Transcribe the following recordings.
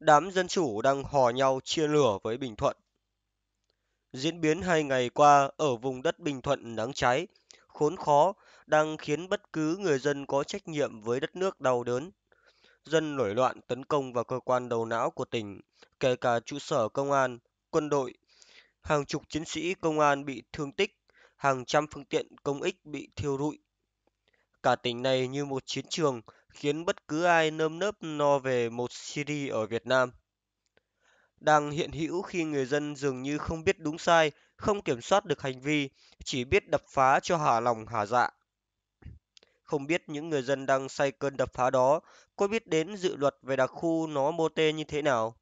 đám dân chủ đang hò nhau chia lửa với Bình Thuận. Diễn biến hai ngày qua ở vùng đất Bình Thuận nắng cháy, khốn khó đang khiến bất cứ người dân có trách nhiệm với đất nước đau đớn. Dân nổi loạn tấn công vào cơ quan đầu não của tỉnh, kể cả trụ sở công an, quân đội. Hàng chục chiến sĩ công an bị thương tích, hàng trăm phương tiện công ích bị thiêu rụi. Cả tỉnh này như một chiến trường khiến bất cứ ai nơm nớp no về một series ở Việt Nam đang hiện hữu khi người dân dường như không biết đúng sai, không kiểm soát được hành vi, chỉ biết đập phá cho hà lòng hà dạ. Không biết những người dân đang say cơn đập phá đó có biết đến dự luật về đặc khu nó mô tê như thế nào?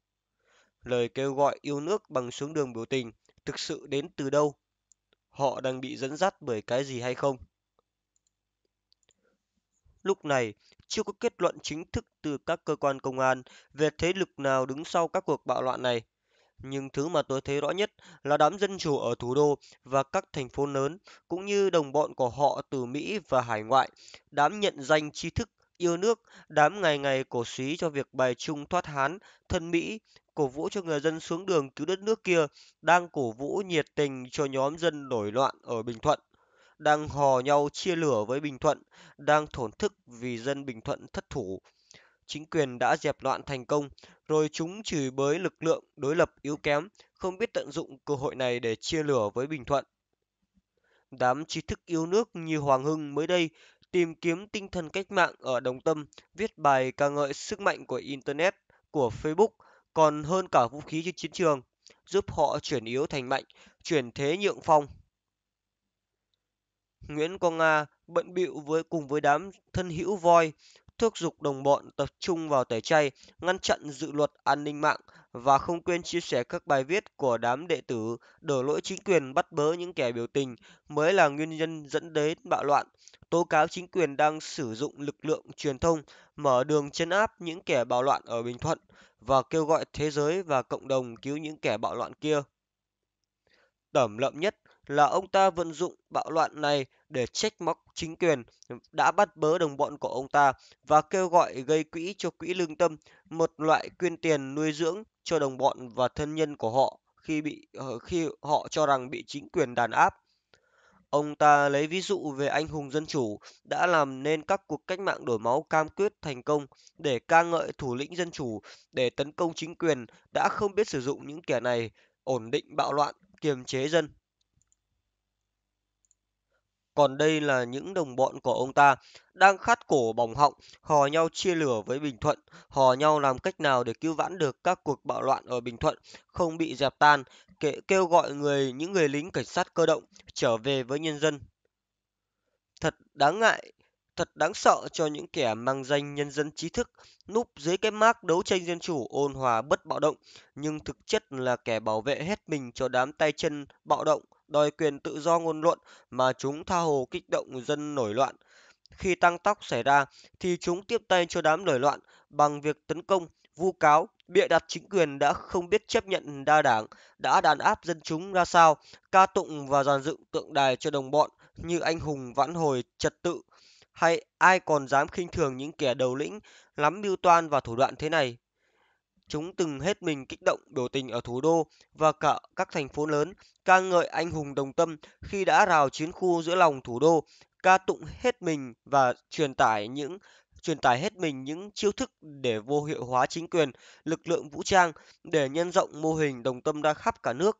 Lời kêu gọi yêu nước bằng xuống đường biểu tình thực sự đến từ đâu? Họ đang bị dẫn dắt bởi cái gì hay không? Lúc này, chưa có kết luận chính thức từ các cơ quan công an về thế lực nào đứng sau các cuộc bạo loạn này nhưng thứ mà tôi thấy rõ nhất là đám dân chủ ở thủ đô và các thành phố lớn cũng như đồng bọn của họ từ mỹ và hải ngoại đám nhận danh trí thức yêu nước đám ngày ngày cổ suý cho việc bài trung thoát hán thân mỹ cổ vũ cho người dân xuống đường cứu đất nước kia đang cổ vũ nhiệt tình cho nhóm dân nổi loạn ở bình thuận đang hò nhau chia lửa với bình thuận đang thổn thức vì dân bình thuận thất thủ chính quyền đã dẹp loạn thành công rồi chúng chửi bới lực lượng đối lập yếu kém không biết tận dụng cơ hội này để chia lửa với bình thuận đám trí thức yêu nước như hoàng hưng mới đây tìm kiếm tinh thần cách mạng ở đồng tâm viết bài ca ngợi sức mạnh của internet của facebook còn hơn cả vũ khí trên chiến trường giúp họ chuyển yếu thành mạnh chuyển thế nhượng phong nguyễn quang nga bận bịu với cùng với đám thân hữu voi thúc giục đồng bọn tập trung vào tẩy chay ngăn chặn dự luật an ninh mạng và không quên chia sẻ các bài viết của đám đệ tử đổ lỗi chính quyền bắt bớ những kẻ biểu tình mới là nguyên nhân dẫn đến bạo loạn tố cáo chính quyền đang sử dụng lực lượng truyền thông mở đường chấn áp những kẻ bạo loạn ở bình thuận và kêu gọi thế giới và cộng đồng cứu những kẻ bạo loạn kia tởm lợm nhất là ông ta vận dụng bạo loạn này để trách móc chính quyền đã bắt bớ đồng bọn của ông ta và kêu gọi gây quỹ cho quỹ lương tâm, một loại quyên tiền nuôi dưỡng cho đồng bọn và thân nhân của họ khi bị ờ, khi họ cho rằng bị chính quyền đàn áp. Ông ta lấy ví dụ về anh hùng dân chủ đã làm nên các cuộc cách mạng đổ máu cam quyết thành công để ca ngợi thủ lĩnh dân chủ để tấn công chính quyền đã không biết sử dụng những kẻ này ổn định bạo loạn, kiềm chế dân còn đây là những đồng bọn của ông ta đang khát cổ bỏng họng, hò nhau chia lửa với Bình Thuận, hò nhau làm cách nào để cứu vãn được các cuộc bạo loạn ở Bình Thuận không bị dẹp tan, kệ kêu gọi người những người lính cảnh sát cơ động trở về với nhân dân. Thật đáng ngại, thật đáng sợ cho những kẻ mang danh nhân dân trí thức, núp dưới cái mác đấu tranh dân chủ ôn hòa bất bạo động, nhưng thực chất là kẻ bảo vệ hết mình cho đám tay chân bạo động đòi quyền tự do ngôn luận mà chúng tha hồ kích động dân nổi loạn khi tăng tóc xảy ra thì chúng tiếp tay cho đám nổi loạn bằng việc tấn công vu cáo bịa đặt chính quyền đã không biết chấp nhận đa đảng đã đàn áp dân chúng ra sao ca tụng và dàn dựng tượng đài cho đồng bọn như anh hùng vãn hồi trật tự hay ai còn dám khinh thường những kẻ đầu lĩnh lắm mưu toan và thủ đoạn thế này chúng từng hết mình kích động biểu tình ở thủ đô và cả các thành phố lớn ca ngợi anh hùng đồng tâm khi đã rào chiến khu giữa lòng thủ đô ca tụng hết mình và truyền tải những truyền tải hết mình những chiêu thức để vô hiệu hóa chính quyền lực lượng vũ trang để nhân rộng mô hình đồng tâm ra khắp cả nước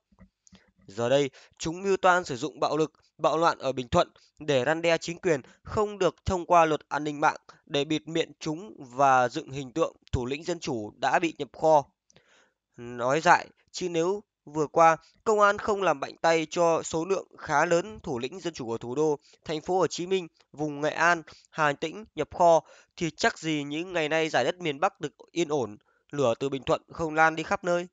giờ đây chúng mưu toan sử dụng bạo lực bạo loạn ở bình thuận để răn đe chính quyền không được thông qua luật an ninh mạng để bịt miệng chúng và dựng hình tượng thủ lĩnh dân chủ đã bị nhập kho nói dại chứ nếu vừa qua công an không làm mạnh tay cho số lượng khá lớn thủ lĩnh dân chủ ở thủ đô thành phố Hồ Chí Minh vùng Nghệ An Hà Tĩnh nhập kho thì chắc gì những ngày nay giải đất miền Bắc được yên ổn lửa từ Bình Thuận không lan đi khắp nơi